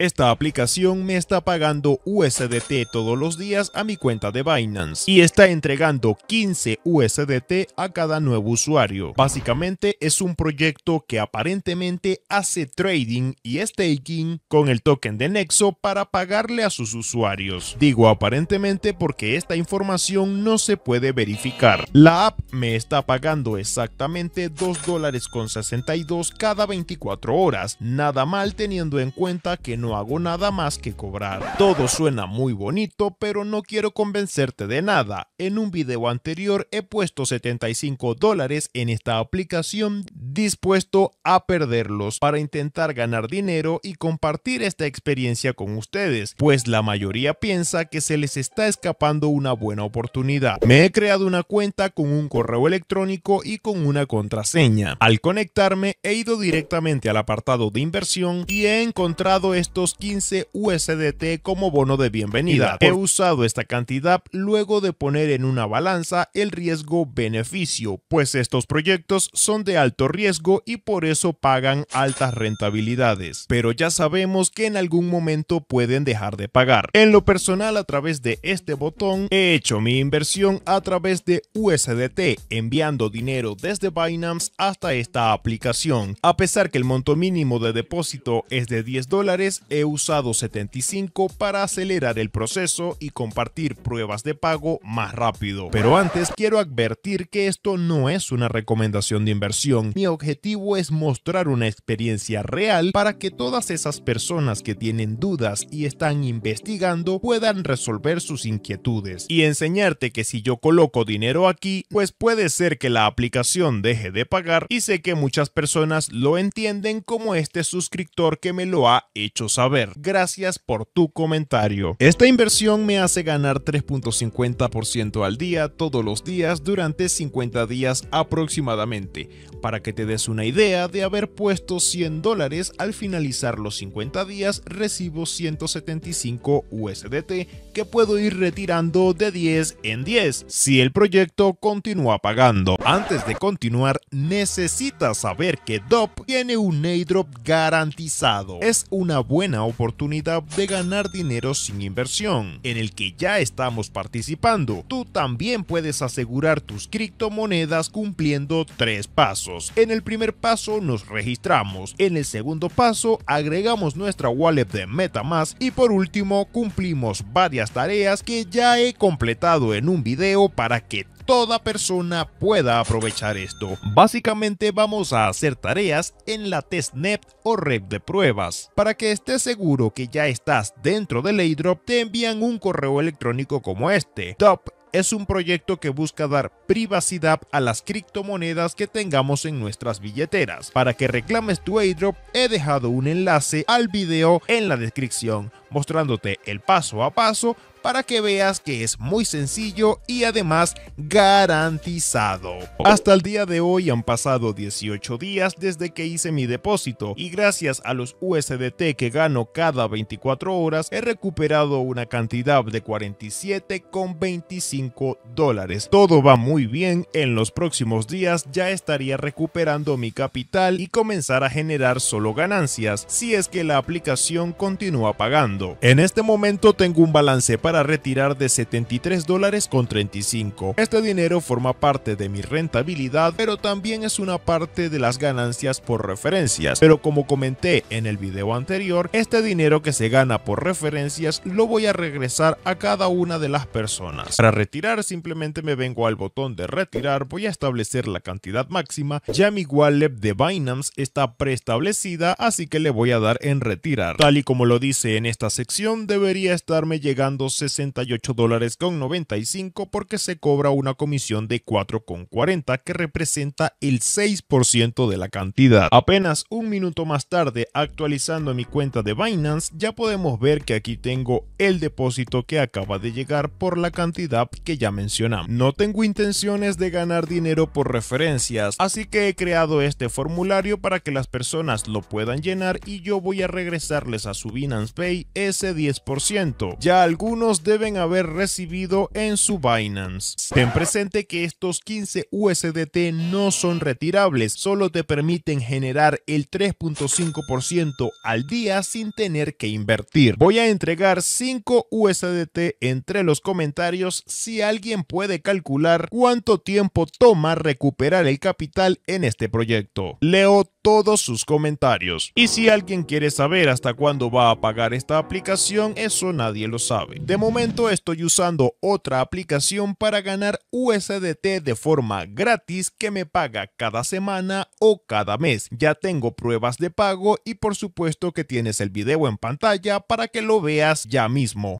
Esta aplicación me está pagando USDT todos los días a mi cuenta de Binance y está entregando 15 USDT a cada nuevo usuario. Básicamente es un proyecto que aparentemente hace trading y staking con el token de Nexo para pagarle a sus usuarios. Digo aparentemente porque esta información no se puede verificar. La app me está pagando exactamente 2 dólares con 62 cada 24 horas, nada mal teniendo en cuenta que no hago nada más que cobrar. Todo suena muy bonito, pero no quiero convencerte de nada. En un video anterior he puesto 75 dólares en esta aplicación dispuesto a perderlos para intentar ganar dinero y compartir esta experiencia con ustedes, pues la mayoría piensa que se les está escapando una buena oportunidad. Me he creado una cuenta con un correo electrónico y con una contraseña. Al conectarme he ido directamente al apartado de inversión y he encontrado esto 15 USDT como bono de bienvenida. He usado esta cantidad luego de poner en una balanza el riesgo-beneficio, pues estos proyectos son de alto riesgo y por eso pagan altas rentabilidades, pero ya sabemos que en algún momento pueden dejar de pagar. En lo personal, a través de este botón, he hecho mi inversión a través de USDT, enviando dinero desde Binance hasta esta aplicación. A pesar que el monto mínimo de depósito es de 10 dólares, he usado 75 para acelerar el proceso y compartir pruebas de pago más rápido. Pero antes quiero advertir que esto no es una recomendación de inversión. Mi objetivo es mostrar una experiencia real para que todas esas personas que tienen dudas y están investigando puedan resolver sus inquietudes y enseñarte que si yo coloco dinero aquí, pues puede ser que la aplicación deje de pagar y sé que muchas personas lo entienden como este suscriptor que me lo ha hecho saber. Gracias por tu comentario. Esta inversión me hace ganar 3.50% al día todos los días durante 50 días aproximadamente. Para que te des una idea, de haber puesto 100 dólares al finalizar los 50 días recibo 175 USDT que puedo ir retirando de 10 en 10 si el proyecto continúa pagando. Antes de continuar, necesitas saber que DOP tiene un airdrop garantizado. Es una buena buena oportunidad de ganar dinero sin inversión, en el que ya estamos participando. Tú también puedes asegurar tus criptomonedas cumpliendo tres pasos. En el primer paso nos registramos, en el segundo paso agregamos nuestra wallet de Metamask y por último cumplimos varias tareas que ya he completado en un video para que toda persona pueda aprovechar esto. Básicamente vamos a hacer tareas en la testnet o red de pruebas. Para que estés seguro que ya estás dentro de Laydrop, te envían un correo electrónico como este. Top es un proyecto que busca dar privacidad a las criptomonedas que tengamos en nuestras billeteras. Para que reclames tu airdrop he dejado un enlace al video en la descripción mostrándote el paso a paso para que veas que es muy sencillo y además garantizado. Hasta el día de hoy han pasado 18 días desde que hice mi depósito y gracias a los USDT que gano cada 24 horas he recuperado una cantidad de 47,25 dólares. Todo va muy bien, en los próximos días ya estaría recuperando mi capital y comenzar a generar solo ganancias, si es que la aplicación continúa pagando. En este momento tengo un balance para retirar de 73 dólares con 35. Este dinero forma parte de mi rentabilidad, pero también es una parte de las ganancias por referencias. Pero como comenté en el video anterior, este dinero que se gana por referencias lo voy a regresar a cada una de las personas. Para retirar simplemente me vengo al botón de retirar voy a establecer la cantidad máxima, ya mi wallet de Binance está preestablecida, así que le voy a dar en retirar. Tal y como lo dice en esta sección, debería estarme llegando 68 dólares con 95 porque se cobra una comisión de 4,40 que representa el 6% de la cantidad. Apenas un minuto más tarde, actualizando mi cuenta de Binance, ya podemos ver que aquí tengo el depósito que acaba de llegar por la cantidad que ya mencionamos. No tengo intención de ganar dinero por referencias, así que he creado este formulario para que las personas lo puedan llenar y yo voy a regresarles a su Binance Pay ese 10%. Ya algunos deben haber recibido en su Binance. Ten presente que estos 15 USDT no son retirables, solo te permiten generar el 3.5% al día sin tener que invertir. Voy a entregar 5 USDT entre los comentarios si alguien puede calcular cuánto cuánto tiempo toma recuperar el capital en este proyecto. Leo todos sus comentarios. Y si alguien quiere saber hasta cuándo va a pagar esta aplicación, eso nadie lo sabe. De momento estoy usando otra aplicación para ganar USDT de forma gratis que me paga cada semana o cada mes. Ya tengo pruebas de pago y por supuesto que tienes el video en pantalla para que lo veas ya mismo.